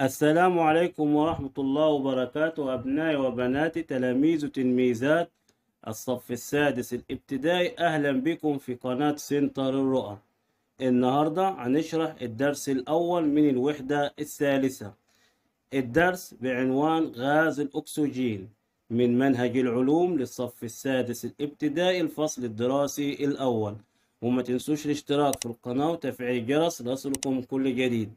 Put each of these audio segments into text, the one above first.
السلام عليكم ورحمة الله وبركاته أبنائي وبناتي تلاميذ وتلميذات الصف السادس الابتدائي أهلا بكم في قناة سنتر الرؤى النهاردة هنشرح الدرس الأول من الوحدة الثالثة الدرس بعنوان غاز الأكسجين من منهج العلوم للصف السادس الابتدائي الفصل الدراسي الأول وما تنسوش الاشتراك في القناة وتفعيل الجرس ليصلكم كل جديد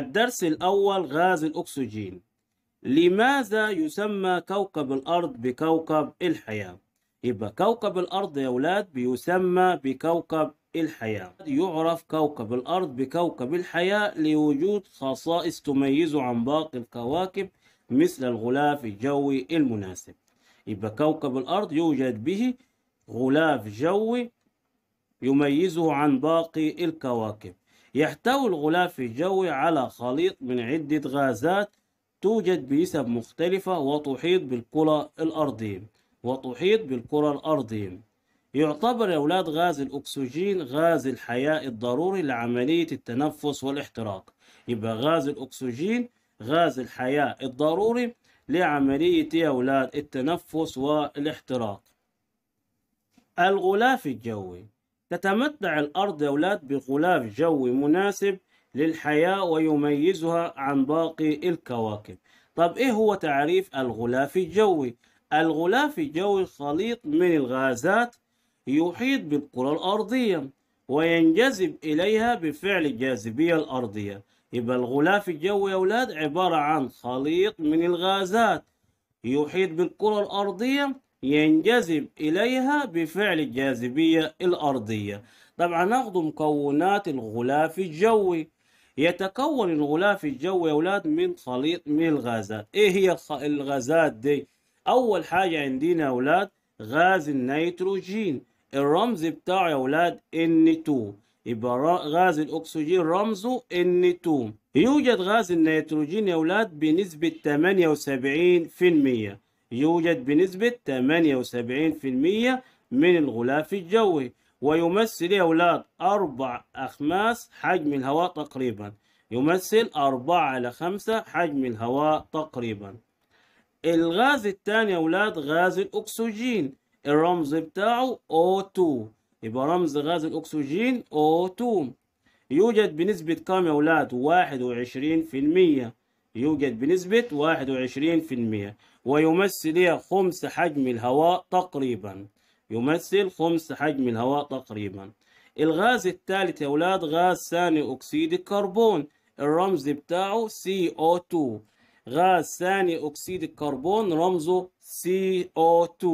الدرس الأول غاز الأكسجين لماذا يسمى كوكب الأرض بكوكب الحياة؟ يبقى كوكب الأرض يا أولاد بيسمى بكوكب الحياة يعرف كوكب الأرض بكوكب الحياة لوجود خصائص تميزه عن باقي الكواكب مثل الغلاف الجوي المناسب يبقى كوكب الأرض يوجد به غلاف جوي يميزه عن باقي الكواكب يحتوي الغلاف الجوي على خليط من عدة غازات توجد بنسب مختلفة وتحيط بالكرة الأرضية وتحيط بالكرة الأرضية يعتبر أولاد غاز الأكسجين غاز الحياة الضروري لعملية التنفس والاحتراق يبقى غاز الأكسجين غاز الحياة الضروري لعملية أولاد التنفس والاحتراق الغلاف الجوي تتمتع الأرض يا أولاد بغلاف جوي مناسب للحياة ويميزها عن باقي الكواكب طب إيه هو تعريف الغلاف الجوي؟ الغلاف الجوي خليط من الغازات يحيط بالكرة الأرضية وينجذب إليها بفعل الجاذبية الأرضية يبقى الغلاف الجوي يا أولاد عبارة عن خليط من الغازات يحيط بالكرة الأرضية ينجذب إليها بفعل الجاذبية الأرضية طبعا ناخد مكونات الغلاف الجوي يتكون الغلاف الجوي يا أولاد من خليط من الغازات إيه هي الغازات دي؟ أول حاجة عندنا يا أولاد غاز النيتروجين الرمز بتاعه يا أولاد N2 يبقى غاز الأكسجين رمزه N2 يوجد غاز النيتروجين يا أولاد بنسبة 78% يوجد بنسبة 78% من الغلاف الجوي ويمثل يا أولاد أربع أخماس حجم الهواء تقريبا يمثل أربعة على خمسة حجم الهواء تقريبا الغاز الثاني يا أولاد غاز الأكسجين الرمز بتاعه O2 يبقى رمز غاز الأكسجين O2 يوجد بنسبة كام يا أولاد؟ المئة يوجد بنسبة 21% ويمثل خمس حجم الهواء تقريبا يمثل خمس حجم الهواء تقريبا الغاز الثالث يا أولاد غاز ثاني أكسيد الكربون الرمز بتاعه CO2 غاز ثاني أكسيد الكربون رمزه CO2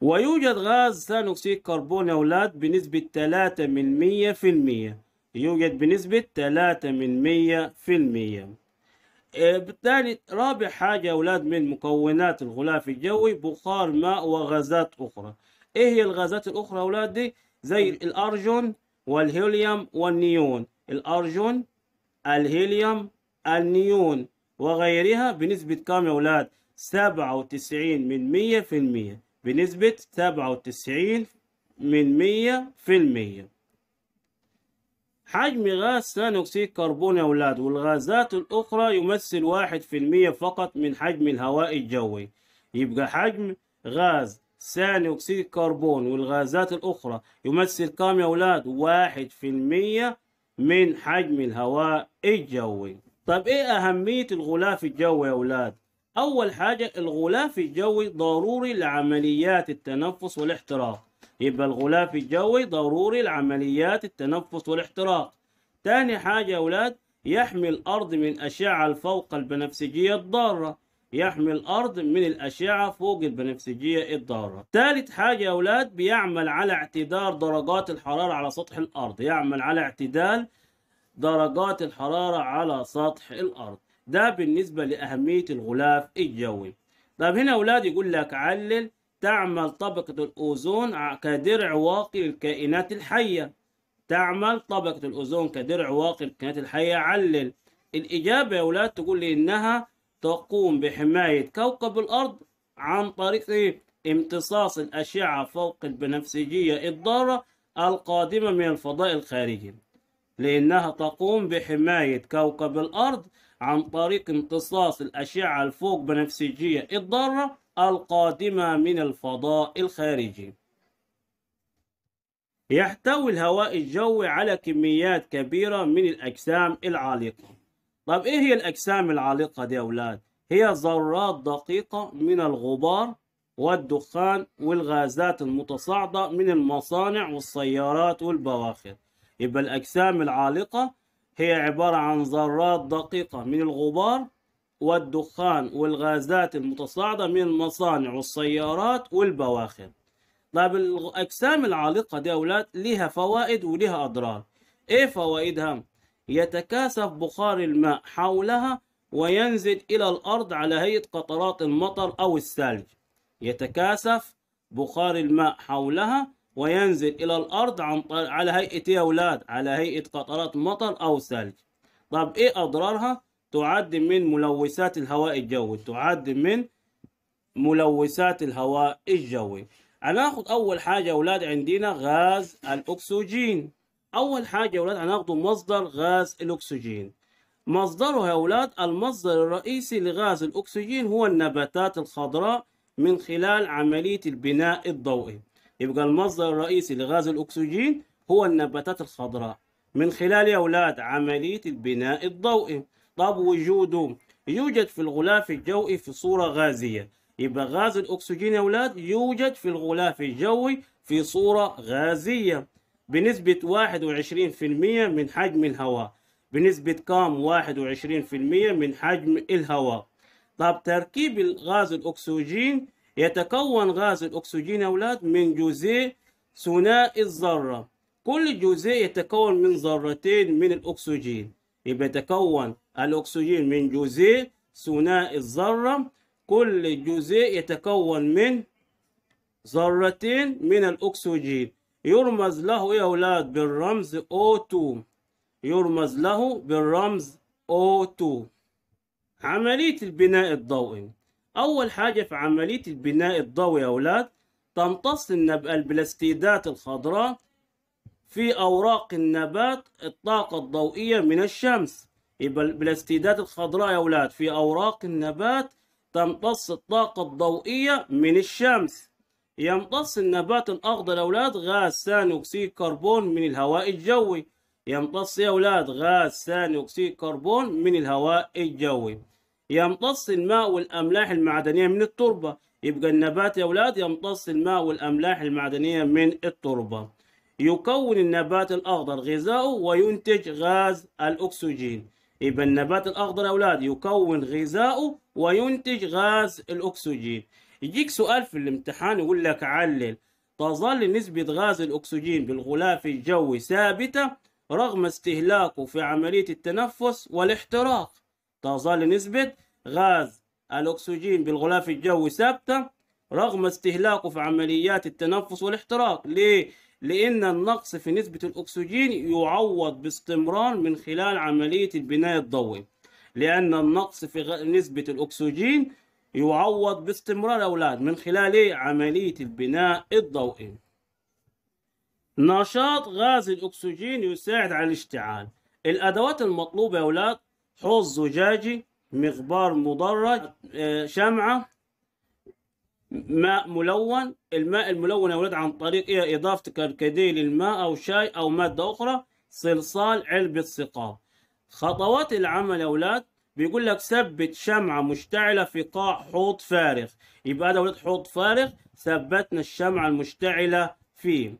ويوجد غاز ثاني أكسيد الكربون يا أولاد بنسبة 3 من 100% يوجد بنسبة 3 من 100% إيه، بالتالي رابع حاجة يا أولاد من مكونات الغلاف الجوي بخار ماء وغازات أخرى إيه هي الغازات الأخرى يا أولاد دي زي الأرجون والهيليوم والنيون الأرجون الهيليوم النيون وغيرها بنسبة كام يا أولاد سبعة وتسعين من مية في المية بنسبة سبعة وتسعين من مية في المية حجم غاز ثاني أكسيد الكربون يا أولاد والغازات الأخرى يمثل واحد في المية فقط من حجم الهواء الجوي يبقى حجم غاز ثاني أكسيد الكربون والغازات الأخرى يمثل كام يا أولاد؟ واحد في المية من حجم الهواء الجوي طب إيه أهمية الغلاف الجوي يا أولاد؟ أول حاجة الغلاف الجوي ضروري لعمليات التنفس والاحتراق يبقى الغلاف الجوي ضروري لعمليات التنفس والاحتراق تاني حاجة يا أولاد يحمي الأرض من أشعة الفوق البنفسجية الضارة يحمي الأرض من الأشعة فوق البنفسجية الضارة ثالث حاجة يا أولاد بيعمل على اعتدال درجات الحرارة على سطح الأرض يعمل على اعتدال درجات الحرارة على سطح الأرض ده بالنسبة لأهمية الغلاف الجوي طيب هنا أولاد يقول لك علل تعمل طبقة الأوزون كدرع واقي للكائنات الحية تعمل طبقة الأوزون كدرع واقي للكائنات الحية علل الإجابة يا ولاد تقول لي إنها تقوم بحماية كوكب الأرض عن طريق امتصاص الأشعة فوق البنفسجية الضارة القادمة من الفضاء الخارجي لأنها تقوم بحماية كوكب الأرض عن طريق امتصاص الأشعة الفوق بنفسجية الضارة القادمة من الفضاء الخارجي يحتوي الهواء الجوي على كميات كبيرة من الأجسام العالقة طب إيه هي الأجسام العالقة دي يا أولاد؟ هي ذرات دقيقة من الغبار والدخان والغازات المتصاعدة من المصانع والسيارات والبواخر يبقى الأجسام العالقة هي عبارة عن ذرات دقيقة من الغبار والدخان والغازات المتصاعدة من المصانع والسيارات والبواخر طيب الأجسام العالقة دي أولاد ليها فوائد ولها أضرار إيه فوائدها؟ يتكاثف بخار الماء حولها وينزل إلى الأرض على هيئة قطرات المطر أو الثلج يتكاثف بخار الماء حولها وينزل إلى الأرض عن على هيئة إيه يا أولاد؟ على هيئة قطرات مطر أو ثلج طب إيه أضرارها؟ تعد من ملوثات الهواء الجوي تعد من ملوثات الهواء الجوي هناخد أول حاجة يا أولاد عندنا غاز الأكسجين أول حاجة يا أولاد هناخده مصدر غاز الأكسجين مصدره يا أولاد المصدر الرئيسي لغاز الأكسجين هو النباتات الخضراء من خلال عملية البناء الضوئي يبقى المصدر الرئيسي لغاز الأكسجين هو النباتات الخضراء من خلال يا أولاد عملية البناء الضوئي طب وجوده يوجد في الغلاف الجوي في صورة غازية يبقى غاز الأكسجين يا أولاد يوجد في الغلاف الجوي في صورة غازية بنسبة 21% من حجم الهواء بنسبة كام 21% من حجم الهواء طب تركيب الغاز الأكسجين يتكون غاز الأكسجين يا أولاد من جزيء ثنائي الذرة كل جزيء يتكون من ذرتين من الأكسجين يبقى يتكون الأكسجين من جزيء ثنائي الذرة كل جزيء يتكون من ذرتين من الأكسجين يرمز له يا أولاد بالرمز O2 يرمز له بالرمز O2 عملية البناء الضوئي أول حاجة في عملية البناء الضوئي يا أولاد تمتص البلاستيدات الخضراء في أوراق النبات الطاقة الضوئية من الشمس يبقى البلاستيدات الخضراء يا أولاد في أوراق النبات تمتص الطاقة الضوئية من الشمس يمتص النبات الأخضر يا أولاد غاز ثاني أكسيد كربون من الهواء الجوي يمتص يا أولاد غاز ثاني أكسيد كربون من الهواء الجوي يمتص الماء والأملاح المعدنية من التربة يبقى النبات يا أولاد يمتص الماء والأملاح المعدنية من التربة يكون النبات الأخضر غذاؤه وينتج غاز الأكسجين يبقى النبات الأخضر أولاد يكون غذاؤه وينتج غاز الأكسجين يجيك سؤال في الامتحان يقول لك علل تظل نسبة غاز الأكسجين بالغلاف الجوي ثابتة رغم استهلاكه في عملية التنفس والاحتراق تظل نسبة غاز الأكسجين بالغلاف الجوي ثابتة رغم استهلاكه في عمليات التنفس والاحتراق ليه؟ لأن النقص في نسبة الأكسجين يعوض باستمرار من خلال عملية البناء الضوئي لأن النقص في نسبة الأكسجين يعوض باستمرار أولاد من خلال إيه؟ عملية البناء الضوئي نشاط غاز الأكسجين يساعد على الاشتعال الأدوات المطلوبة يا أولاد حوض زجاجي مغبار مدرج آه، شمعة ماء ملون الماء الملون يولد عن طريق إيه إضافة كركديه للماء أو شاي أو مادة أخرى صلصال علبة سقاب خطوات العمل يا أولاد بيقول لك ثبت شمعة مشتعلة في قاع حوض فارغ يبقى ده ولد حوض فارغ ثبتنا الشمعة المشتعلة فيه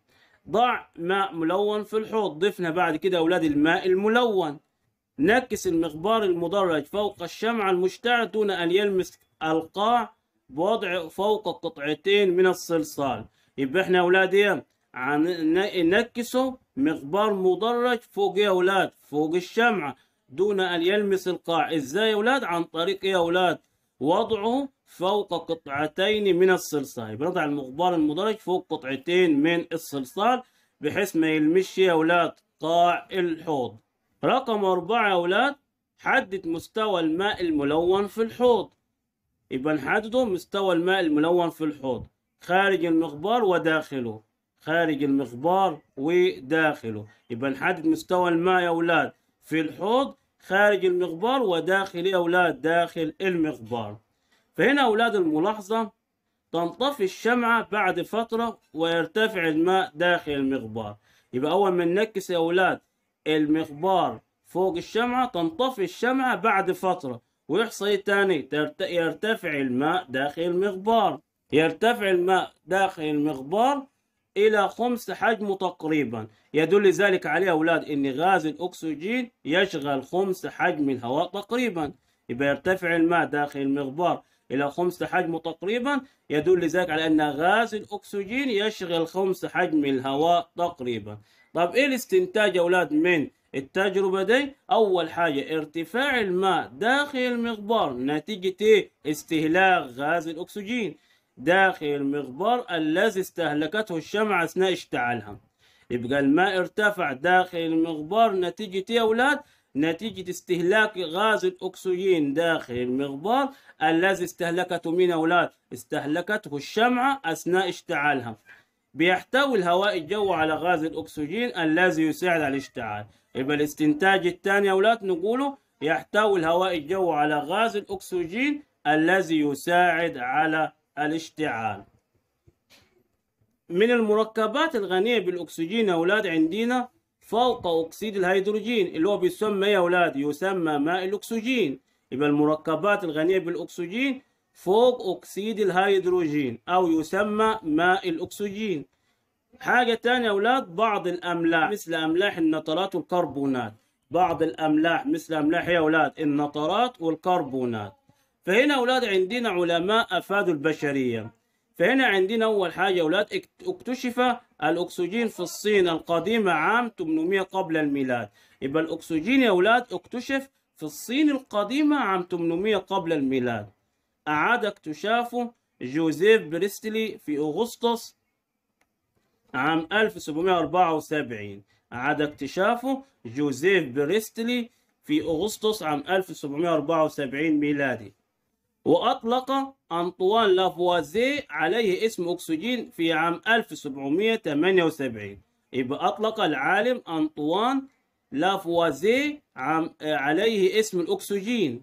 ضع ماء ملون في الحوض ضفنا بعد كده أولاد الماء الملون نكس المقبار المدرج فوق الشمعة المشتعلة دون أن يلمس القاع بوضع فوق قطعتين من الصلصال يبقى احنا اولاد ايه نكسوا مقدار مدرج فوق ايه يا اولاد فوق الشمعه دون ان يلمس القاع ازاي يا اولاد عن طريق ايه يا اولاد وضعه فوق قطعتين من الصلصال يبقى نضع المقبار المدرج فوق قطعتين من الصلصال بحيث ما يلمش يا اولاد قاع الحوض رقم أربعة يا اولاد حدد مستوى الماء الملون في الحوض يبقى نحدده مستوى الماء الملون في الحوض خارج المخبار وداخله خارج المخبار وداخله يبقى نحدد مستوى الماء يا أولاد في الحوض خارج المخبار وداخل يا أولاد داخل المخبار فهنا أولاد الملاحظة تنطفي الشمعة بعد فترة ويرتفع الماء داخل المخبار يبقى أول ما ننكس يا أولاد المخبار فوق الشمعة تنطفي الشمعة بعد فترة وحصي تاني يرتفع الماء داخل المغبار يرتفع الماء داخل المغبار إلى خمس حجمه تقريبا يدل ذلك عليه أولاد أن غاز الأكسجين يشغل خمس حجم الهواء تقريبا يبقى يرتفع الماء داخل المغبار إلى خمس حجمه تقريبا يدل ذلك على أن غاز الأكسجين يشغل خمس حجم الهواء تقريبا طب إيه الاستنتاج يا أولاد من التجربة دي أول حاجة ارتفاع الماء داخل المغبار نتيجة إيه؟ استهلاك غاز الأكسجين داخل المغبار الذي استهلكته الشمعة أثناء اشتعالها يبقى الماء ارتفع داخل المغبار نتيجة إيه يا أولاد؟ نتيجة استهلاك غاز الأكسجين داخل المغبار الذي استهلكته من أولاد استهلكته الشمعة أثناء اشتعالها بيحتوي الهواء الجوي على غاز الأكسجين الذي يساعد على الاشتعال يبقى الاستنتاج الثاني يا أولاد نقوله يحتوي الهواء الجوي على غاز الأكسجين الذي يساعد على الاشتعال من المركبات الغنية بالأكسجين يا أولاد عندنا فوق أكسيد الهيدروجين اللي هو بيسمى يا أولاد يسمى ماء الأكسجين يبقى المركبات الغنية بالأكسجين فوق أكسيد الهيدروجين أو يسمى ماء الأكسجين حاجة تانية يا أولاد بعض الأملاح مثل أملاح النطرات والكربونات بعض الأملاح مثل أملاح يا أولاد النطرات والكربونات فهنا أولاد عندنا علماء أفادوا البشرية فهنا عندنا أول حاجة أولاد اكتشف الأكسجين في الصين القديمة عام 800 قبل الميلاد يبقى الأكسجين يا أولاد اكتشف في الصين القديمة عام 800 قبل الميلاد أعاد اكتشافه جوزيف بريستلي في أغسطس عام 1774 عاد اكتشافه جوزيف بريستلي في أغسطس عام 1774 ميلادي وأطلق أنطوان لافوازيه عليه اسم أكسجين في عام 1778 يبقى أطلق العالم أنطوان لافوازيه عام عليه اسم الأكسجين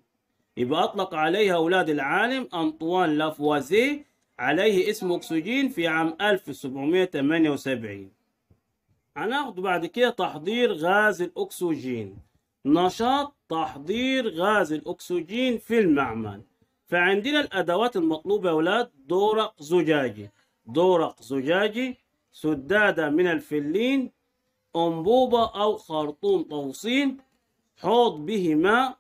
يبقى أطلق عليه أولاد العالم أنطوان لافوازيه عليه اسم أكسجين في عام 1778 هناخد بعد كده تحضير غاز الأكسجين نشاط تحضير غاز الأكسجين في المعمل فعندنا الأدوات المطلوبة يا أولاد دورق زجاجي دورق زجاجي سدادة من الفلين أنبوبة أو خرطوم طوسين حوض به ماء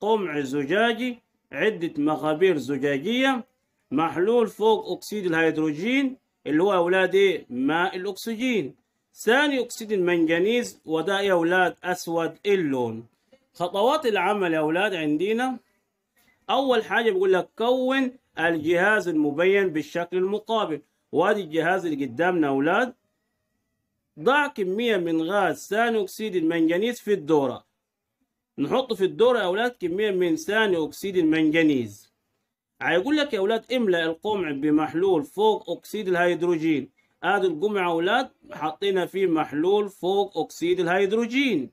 قمع زجاجي عدة مخابير زجاجية محلول فوق أكسيد الهيدروجين اللي هو يا أولاد إيه؟ ماء الأكسجين ثاني أكسيد المنجنيز وده إيه يا أولاد أسود اللون خطوات العمل يا أولاد عندنا أول حاجة بيقول لك كون الجهاز المبين بالشكل المقابل وادي الجهاز اللي قدامنا أولاد ضع كمية من غاز ثاني أكسيد المنجنيز في الدورة نحط في الدورة يا أولاد كمية من ثاني أكسيد المنجنيز هيقول لك يا اولاد املا القمع بمحلول فوق اكسيد الهيدروجين ادي القمع يا اولاد حطينا فيه محلول فوق اكسيد الهيدروجين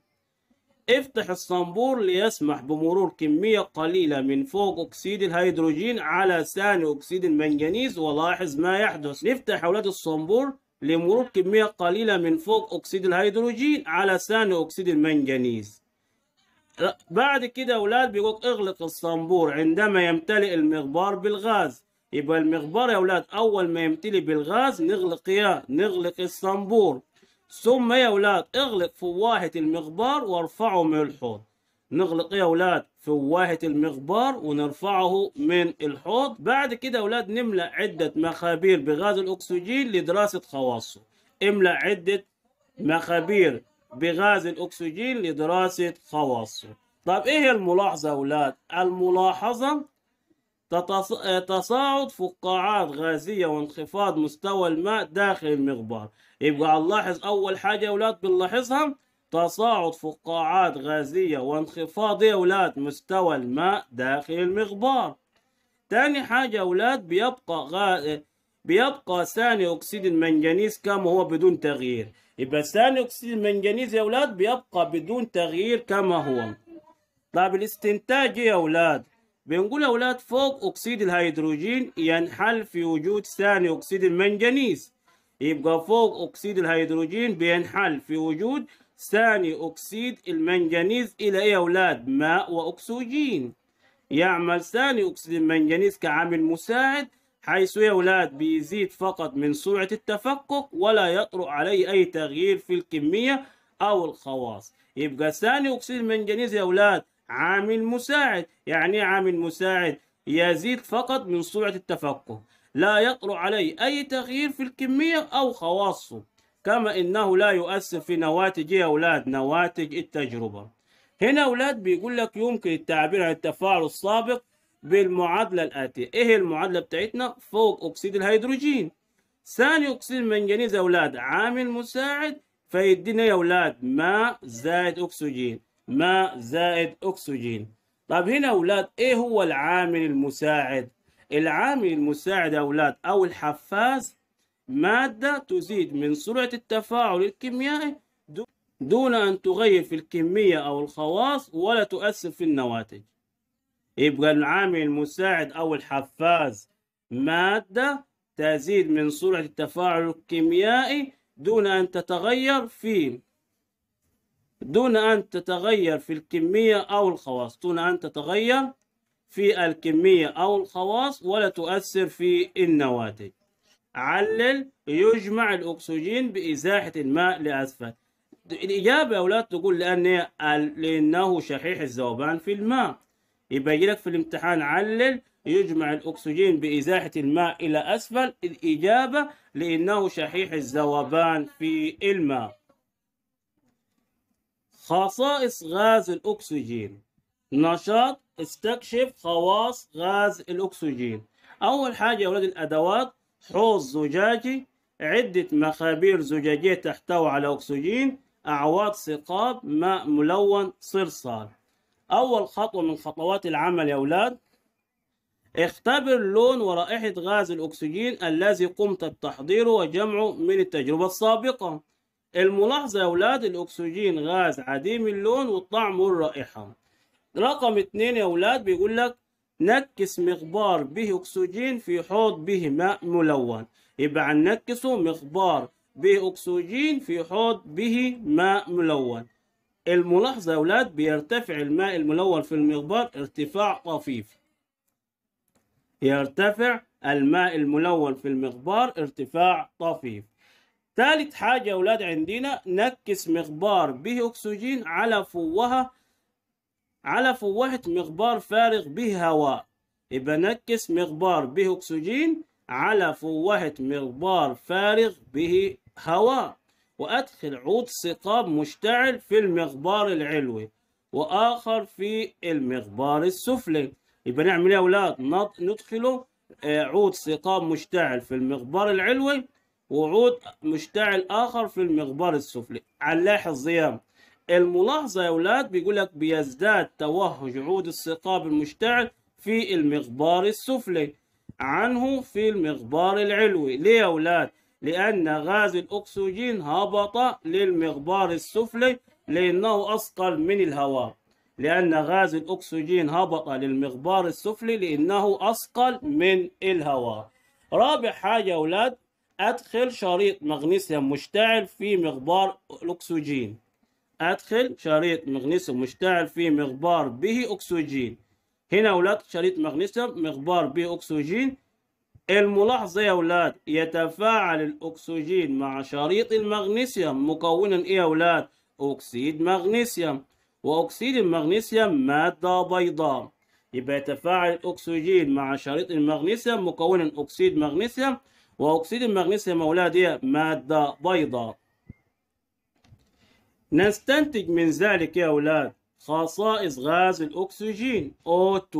افتح الصنبور ليسمح بمرور كمية قليلة من فوق أكسيد الهيدروجين على ثاني أكسيد المنجنيز ولاحظ ما يحدث نفتح أولاد الصنبور لمرور كمية قليلة من فوق أكسيد الهيدروجين على ثاني أكسيد المنجنيز بعد كده يا اولاد بيقول اغلق الصنبور عندما يمتلئ المغبار بالغاز يبقى المغبار يا اولاد اول ما يمتلي بالغاز نغلق يا نغلق الصنبور ثم يا اولاد اغلق فواحة المغبار وارفعه من الحوض نغلق يا اولاد فواحة المغبار ونرفعه من الحوض بعد كده يا اولاد نملأ عدة مخابير بغاز الاكسجين لدراسة خواصه املأ عدة مخابير بغاز الأكسجين لدراسة خواصه طب إيه الملاحظة أولاد الملاحظة تصاعد فقاعات غازية وانخفاض مستوى الماء داخل المغبار يبقى هنلاحظ أول حاجة أولاد بنلاحظها تصاعد فقاعات غازية وانخفاض إيه يا أولاد مستوى الماء داخل المغبار تاني حاجة أولاد بيبقى غاز بيبقى ثاني أكسيد المنجنيز كما هو بدون تغيير يبقى ثاني أكسيد المنجنيز يا أولاد بيبقى بدون تغيير كما هو طب الاستنتاج إيه يا أولاد بنقول يا أولاد فوق أكسيد الهيدروجين ينحل في وجود ثاني أكسيد المنجنيز يبقى فوق أكسيد الهيدروجين بينحل في وجود ثاني أكسيد المنجنيز إلى إيه يا أولاد؟ ماء وأكسجين يعمل ثاني أكسيد المنجنيز كعامل مساعد حيث يا أولاد بيزيد فقط من سرعة التفكك ولا يطرأ عليه أي تغيير في الكمية أو الخواص يبقى ثاني أكسيد المنجنيز يا أولاد عامل مساعد يعني إيه عامل مساعد يزيد فقط من سرعة التفكك لا يطرأ عليه أي تغيير في الكمية أو خواصه كما إنه لا يؤثر في نواتج يا أولاد نواتج التجربة هنا أولاد بيقول لك يمكن التعبير عن التفاعل السابق بالمعادلة الآتية إيه هي المعادلة بتاعتنا فوق أكسيد الهيدروجين ثاني أكسيد المنجنيز يا أولاد عامل مساعد فيدينا يا أولاد ماء زائد أكسجين ماء زائد أكسجين طب هنا أولاد إيه هو العامل المساعد العامل المساعد يا أولاد أو الحفاز مادة تزيد من سرعة التفاعل الكيميائي دون أن تغير في الكمية أو الخواص ولا تؤثر في النواتج يبقى العامل المساعد أو الحفاز مادة تزيد من سرعة التفاعل الكيميائي دون أن تتغير في دون أن تتغير في الكمية أو الخواص دون أن تتغير في الكمية أو الخواص ولا تؤثر في النواتج علل يجمع الأكسجين بإزاحة الماء لأسفل الإجابة يا أولاد تقول لأن لأنه شحيح الذوبان في الماء يبين لك في الامتحان علل يجمع الأكسجين بإزاحة الماء إلى أسفل الإجابة لأنه شحيح الذوبان في الماء خصائص غاز الأكسجين نشاط استكشف خواص غاز الأكسجين أول حاجة يا أولاد الأدوات حوض زجاجي عدة مخابير زجاجية تحتوي على أكسجين اعواد ثقاب ماء ملون صرصار أول خطوة من خطوات العمل يا أولاد اختبر لون ورائحة غاز الأكسجين الذي قمت بتحضيره وجمعه من التجربة السابقة الملاحظة يا أولاد الأكسجين غاز عديم اللون والطعم والرائحة رقم اتنين يا أولاد بيقول لك نكس مغبار به أكسجين في حوض به ماء ملون يبقى نكسه مغبار به أكسجين في حوض به ماء ملون الملاحظة يا أولاد بيرتفع الماء الملون في المقبار ارتفاع طفيف يرتفع الماء الملون في المقبار ارتفاع طفيف ثالث حاجة يا أولاد عندنا نكس مقبار به أكسجين على فوهة على فوهة مقبار فارغ به هواء يبقى نكس مقبار به أكسجين على فوهة مقبار فارغ به هواء وأدخل عود ثقاب مشتعل في المغبار العلوي وآخر في المغبار السفلي يبقى نعمل إيه يا أولاد ندخله آه، عود ثقاب مشتعل في المغبار العلوي وعود مشتعل آخر في المغبار السفلي هنلاحظ زيام الملاحظة يا أولاد بيقول لك بيزداد توهج عود الثقاب المشتعل في المغبار السفلي عنه في المغبار العلوي ليه يا أولاد؟ لأن غاز الأكسجين هبط للمغبار السفلي لأنه أثقل من الهواء لأن غاز الأكسجين هبط للمغبار السفلي لأنه أثقل من الهواء رابع حاجة أولاد أدخل شريط مغنيسيوم مشتعل في مغبار الأكسجين أدخل شريط مغنيسيوم مشتعل في مغبار به أكسجين هنا أولاد شريط مغنيسيوم مغبار به أكسجين الملاحظة يا أولاد يتفاعل الأكسجين مع شريط المغنيسيوم مكونا إيه يا أولاد أكسيد مغنيسيوم وأكسيد المغنيسيوم مادة بيضاء يبقى يتفاعل الأكسجين مع شريط المغنيسيوم مكونا أكسيد مغنيسيوم وأكسيد المغنيسيوم يا أولاد إيه مادة بيضاء نستنتج من ذلك يا أولاد خصائص غاز الأكسجين O2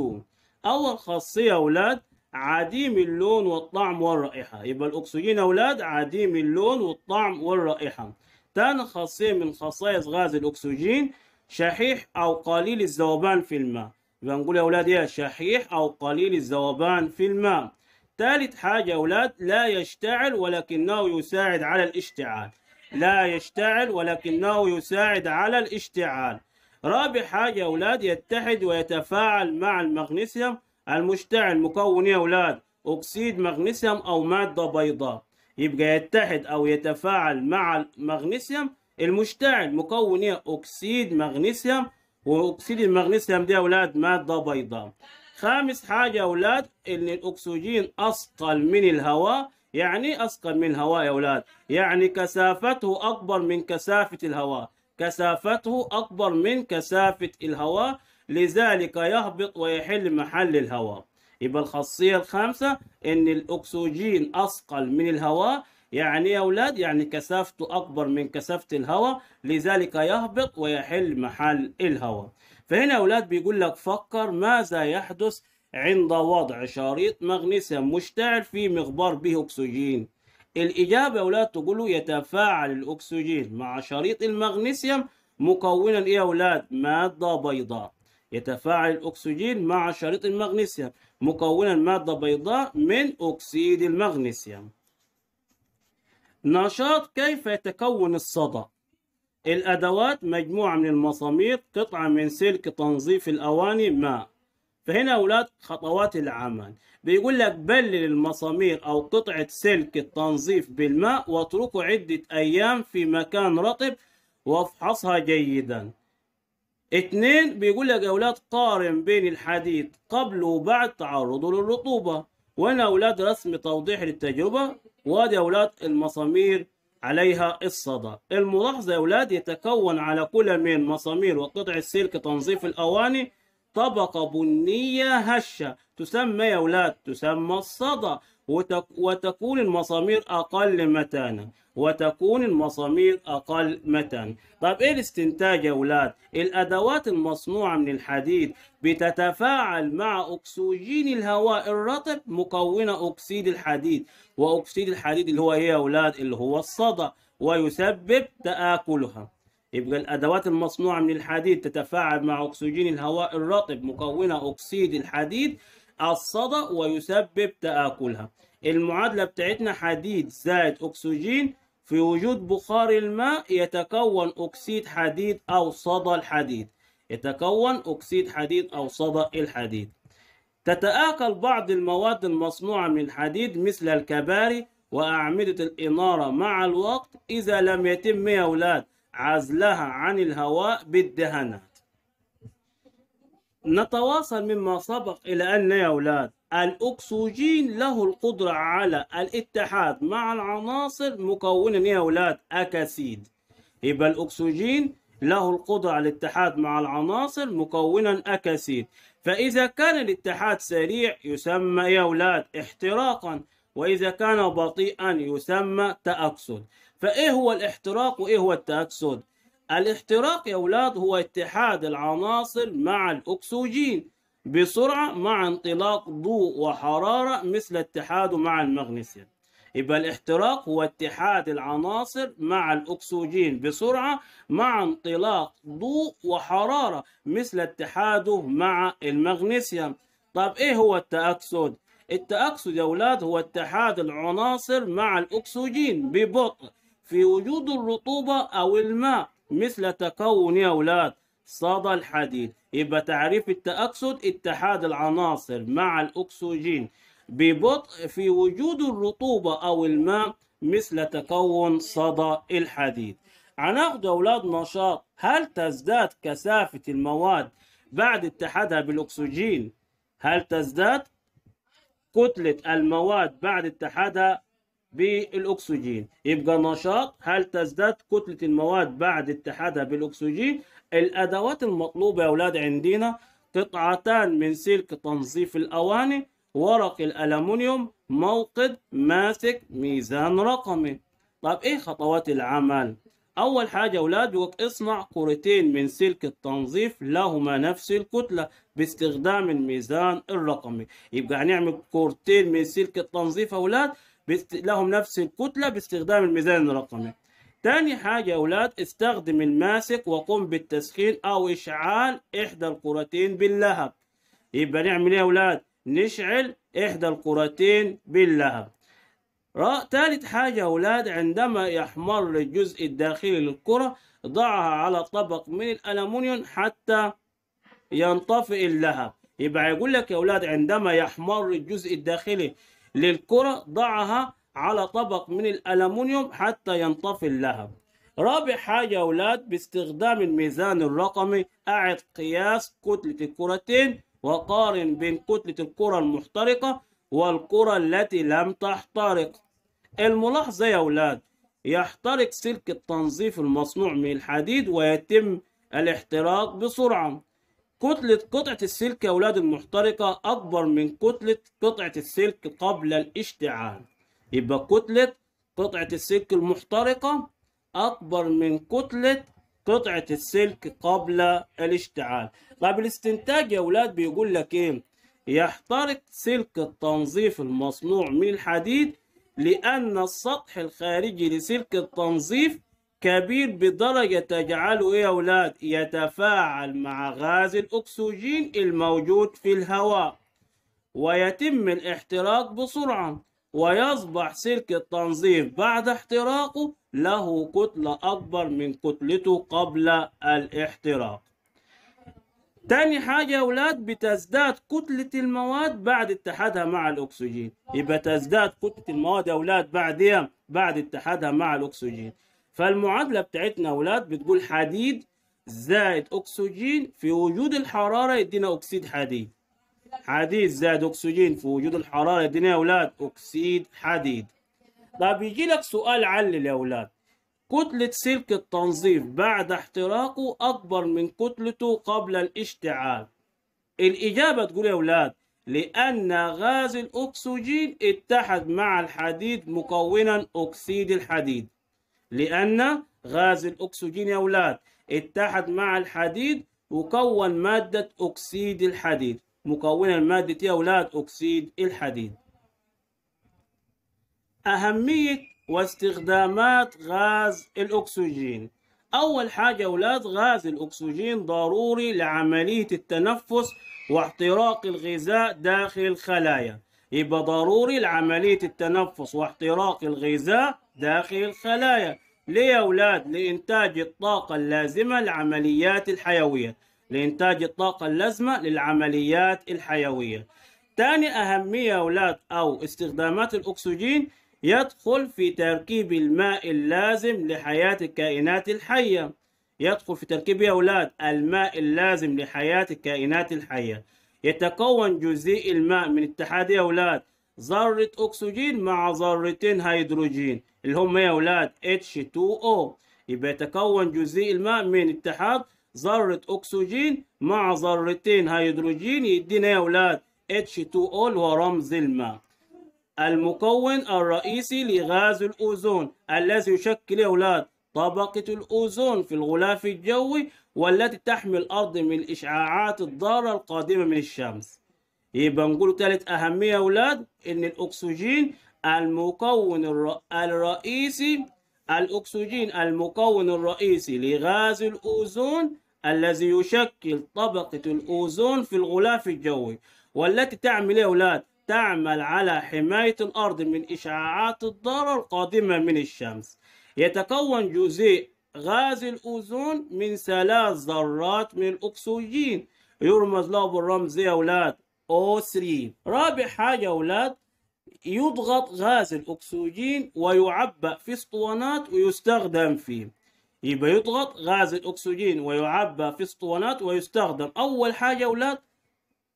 أول خاصية يا أولاد عديم اللون والطعم والرائحة يبقى الأكسجين أولاد عديم اللون والطعم والرائحة تاني خاصية من خصائص غاز الأكسجين شحيح أو قليل الذوبان في الماء يبقى نقول يا أولاد إيه شحيح أو قليل الذوبان في الماء تالت حاجة يا أولاد لا يشتعل ولكنه يساعد على الاشتعال لا يشتعل ولكنه يساعد على الاشتعال رابع حاجة يا أولاد يتحد ويتفاعل مع المغنيسيوم المشتعل مكون يا أولاد أكسيد مغنيسيوم أو مادة بيضاء يبقى يتحد أو يتفاعل مع المغنيسيوم المشتعل مكون ايه اكسيد مغنيسيوم واكسيد المغنيسيوم ده يا اولاد ماده بيضاء خامس حاجه يا اولاد ان الاكسجين اثقل من الهواء يعني إيه اثقل من الهواء يا اولاد يعني كثافته اكبر من كثافه الهواء كثافته اكبر من كثافه الهواء لذلك يهبط ويحل محل الهواء يبقى الخاصية الخامسة إن الأكسجين أثقل من الهواء يعني يا أولاد يعني كثافته أكبر من كثافة الهواء لذلك يهبط ويحل محل الهواء فهنا يا أولاد بيقول لك فكر ماذا يحدث عند وضع شريط مغنيسيوم مشتعل في مغبار به أكسجين الإجابة يا أولاد تقولوا يتفاعل الأكسجين مع شريط المغنيسيوم مكونا إيه يا أولاد مادة بيضاء يتفاعل الأكسجين مع شريط المغنيسيوم مكونا مادة بيضاء من أكسيد المغنيسيوم نشاط كيف يتكون الصدى الأدوات مجموعة من المسامير قطعة من سلك تنظيف الأواني ماء فهنا أولاد خطوات العمل بيقول لك بلل المسامير أو قطعة سلك التنظيف بالماء واتركه عدة أيام في مكان رطب وافحصها جيداً اثنين بيقول لك يا اولاد قارن بين الحديد قبل وبعد تعرضه للرطوبه وهنا اولاد رسم توضيح للتجربه وادي اولاد المسامير عليها الصدى الملاحظه يا اولاد يتكون على كل من مسامير وقطع السلك تنظيف الاواني طبقه بنيه هشه تسمى يا اولاد تسمى الصدى وتكون المسامير أقل متانه وتكون المسامير أقل متانه طب إيه الاستنتاج يا أولاد؟ الأدوات المصنوعة من الحديد بتتفاعل مع أكسجين الهواء الرطب مكونة أكسيد الحديد وأكسيد الحديد اللي هو إيه يا أولاد؟ اللي هو الصدى ويسبب تآكلها يبقى الأدوات المصنوعة من الحديد تتفاعل مع أكسجين الهواء الرطب مكونة أكسيد الحديد الصدى ويسبب تآكلها المعادلة بتاعتنا حديد زائد أكسجين في وجود بخار الماء يتكون أكسيد حديد أو صدى الحديد يتكون أكسيد حديد أو صدى الحديد تتآكل بعض المواد المصنوعة من الحديد مثل الكباري وأعمدة الإنارة مع الوقت إذا لم يتم يا أولاد عزلها عن الهواء بالدهانات نتواصل مما سبق إلى أن يا أولاد الأكسجين له القدرة على الاتحاد مع العناصر مكونا يا أولاد أكاسيد يبقى الأكسجين له القدرة على الاتحاد مع العناصر مكونا أكاسيد فإذا كان الاتحاد سريع يسمى يا أولاد احتراقا وإذا كان بطيئا يسمى تأكسد فإيه هو الاحتراق وإيه هو التأكسد؟ الاحتراق يا أولاد هو اتحاد العناصر مع الأكسجين بسرعة مع انطلاق ضوء وحرارة مثل اتحاده مع المغنيسيوم يبقى الاحتراق هو اتحاد العناصر مع الأكسجين بسرعة مع انطلاق ضوء وحرارة مثل اتحاده مع المغنيسيوم طب ايه هو التأكسد؟ التأكسد يا أولاد هو اتحاد العناصر مع الأكسجين ببطء في وجود الرطوبة أو الماء مثل تكون يا أولاد صدى الحديد يبقى تعريف التأكسد اتحاد العناصر مع الأكسجين ببطء في وجود الرطوبة أو الماء مثل تكون صدى الحديد هناخد أولاد نشاط هل تزداد كثافة المواد بعد اتحادها بالأكسجين هل تزداد كتلة المواد بعد اتحادها بالاكسجين يبقى نشاط هل تزداد كتله المواد بعد اتحادها بالاكسجين الادوات المطلوبه يا اولاد عندنا قطعتان من سلك تنظيف الاواني ورق الالومنيوم موقد ماسك ميزان رقمي طب ايه خطوات العمل اول حاجه اولاد اصنع كرتين من سلك التنظيف لهما نفس الكتله باستخدام الميزان الرقمي يبقى هنعمل كرتين من سلك التنظيف اولاد بست... لهم نفس الكتلة باستخدام الميزان الرقمي تاني حاجة يا أولاد استخدم الماسك وقم بالتسخين أو إشعال إحدى الكرتين باللهب يبقى نعمل إيه يا أولاد نشعل إحدى الكرتين باللهب ثالث حاجة يا أولاد عندما يحمر الجزء الداخلي للكرة ضعها على طبق من الألمنيوم حتى ينطفئ اللهب يبقى يقول لك يا أولاد عندما يحمر الجزء الداخلي للكرة ضعها على طبق من الألمنيوم حتى ينطفي اللهب رابع حاجة يا أولاد باستخدام الميزان الرقمي أعد قياس كتلة الكرتين وقارن بين كتلة الكرة المحترقة والكرة التي لم تحترق الملاحظة يا أولاد يحترق سلك التنظيف المصنوع من الحديد ويتم الاحتراق بسرعة كتلة قطعة السلك يا أولاد المحترقة أكبر من كتلة قطعة السلك قبل الاشتعال يبقى كتلة قطعة السلك المحترقة أكبر من كتلة قطعة السلك قبل الاشتعال طيب الاستنتاج يا أولاد بيقول لك إيه يحترق سلك التنظيف المصنوع من الحديد لأن السطح الخارجي لسلك التنظيف كبير بدرجة تجعله إيه يا أولاد يتفاعل مع غاز الأكسجين الموجود في الهواء ويتم الاحتراق بسرعة ويصبح سلك التنظيف بعد احتراقه له كتلة أكبر من كتلته قبل الاحتراق تاني حاجة يا أولاد بتزداد كتلة المواد بعد اتحادها مع الأكسجين يبقى تزداد كتلة المواد يا أولاد بعد إيه؟ بعد اتحادها مع الأكسجين فالمعادله بتاعتنا يا اولاد بتقول حديد زائد اكسجين في وجود الحراره يدينا اكسيد حديد حديد زائد اكسجين في وجود الحراره يدينا يا اولاد اكسيد حديد طب يجي لك سؤال علل يا اولاد كتلة سلك التنظيف بعد احتراقه أكبر من كتلته قبل الاشتعال الإجابة تقول يا أولاد لأن غاز الأكسجين اتحد مع الحديد مكونا أكسيد الحديد لأن غاز الأكسجين يا أولاد اتحد مع الحديد وكون مادة أكسيد الحديد مكونة المادة إيه يا أولاد أكسيد الحديد أهمية واستخدامات غاز الأكسجين أول حاجة أولاد غاز الأكسجين ضروري لعملية التنفس واحتراق الغذاء داخل الخلايا يبقى ضروري لعملية التنفس واحتراق الغذاء داخل الخلايا ليه أولاد لإنتاج الطاقة اللازمة للعمليات الحيوية لإنتاج الطاقة اللازمة للعمليات الحيوية تاني أهمية أولاد أو استخدامات الأكسجين يدخل في تركيب الماء اللازم لحياة الكائنات الحية يدخل في تركيب يا أولاد الماء اللازم لحياة الكائنات الحية يتكون جزيء الماء من اتحاد يا أولاد ذرة أكسجين مع ذرتين هيدروجين اللي هم يا اولاد H2O يبقى يتكون جزيء الماء من اتحاد ذرة أكسجين مع ذرتين هيدروجين يدينا يا اولاد H2O اللي هو رمز الماء المكون الرئيسي لغاز الأوزون الذي يشكل يا أولاد طبقة الأوزون في الغلاف الجوي والتي تحمي الأرض من الإشعاعات الضارة القادمة من الشمس يبقى نقول ثالث أهمية يا أولاد إن الأكسجين المكون الرئيسي الأكسجين المكون الرئيسي لغاز الأوزون الذي يشكل طبقة الأوزون في الغلاف الجوي والتي تعمل إيه يا أولاد تعمل على حماية الأرض من إشعاعات الضارة القادمة من الشمس يتكون جزيء غاز الأوزون من ثلاث ذرات من الأكسجين يرمز له بالرمز إيه يا أولاد O3 رابع حاجة أولاد يضغط غاز الأكسجين ويعبأ في اسطوانات ويستخدم فيه يبقى يضغط غاز الأكسجين ويعبأ في اسطوانات ويستخدم أول حاجة أولاد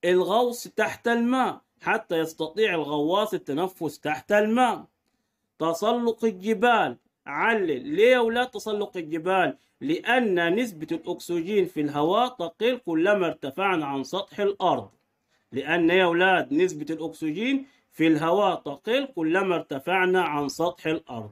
الغوص تحت الماء حتى يستطيع الغواص التنفس تحت الماء تسلق الجبال علل ليه أولاد تسلق الجبال لأن نسبة الأكسجين في الهواء تقل كلما ارتفعنا عن سطح الأرض لأن يا أولاد نسبة الأكسجين في الهواء تقل كلما ارتفعنا عن سطح الأرض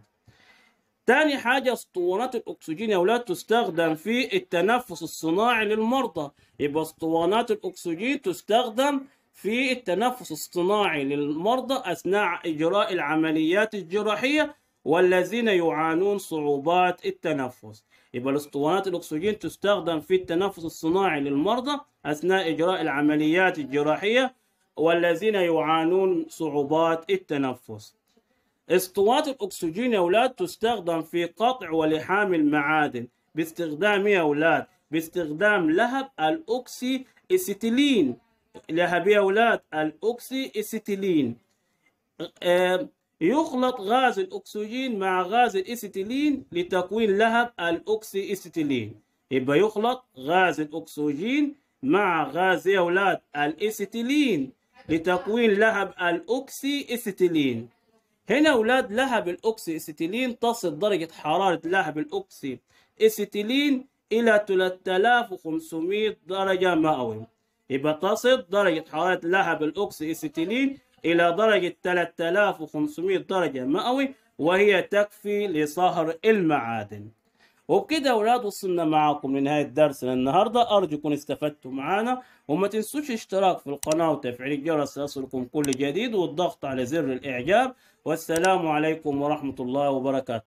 تاني حاجة اسطوانات الأكسجين يا أولاد تستخدم في التنفس الصناعي للمرضى يبقى اسطوانات الأكسجين تستخدم في التنفس الصناعي للمرضى أثناء إجراء العمليات الجراحية والذين يعانون صعوبات التنفس يبقى الاسطوانات الأكسجين تستخدم في التنفس الصناعي للمرضى أثناء إجراء العمليات الجراحية والذين يعانون صعوبات التنفس اسطوانات الأكسجين يا أولاد تستخدم في قطع ولحام المعادن باستخدام يا أولاد باستخدام لهب الأوكسي إستيلين لهب يا أولاد الأوكسي إستيلين آه، يخلط غاز الأكسجين مع غاز الإستيلين لتكوين لهب الأوكسي إستيلين يبقى يخلط غاز الأكسجين مع غاز يا أولاد الإستيلين لتكوين لهب الأوكسي إستيلين هنا أولاد لهب الأوكسي إستيلين تصل درجة حرارة لهب الأوكسي إستيلين إلى 3500 درجة مئوية يبقى تصل درجة حرارة لهب الأوكسي إستيلين إلى درجة 3500 درجة مئوي وهي تكفي لصهر المعادن وبكده اولاد وصلنا معاكم لنهايه درسنا النهارده ارجو يكون استفدتوا معانا وما تنسوش الاشتراك في القناه وتفعيل الجرس ليصلكم كل جديد والضغط على زر الاعجاب والسلام عليكم ورحمه الله وبركاته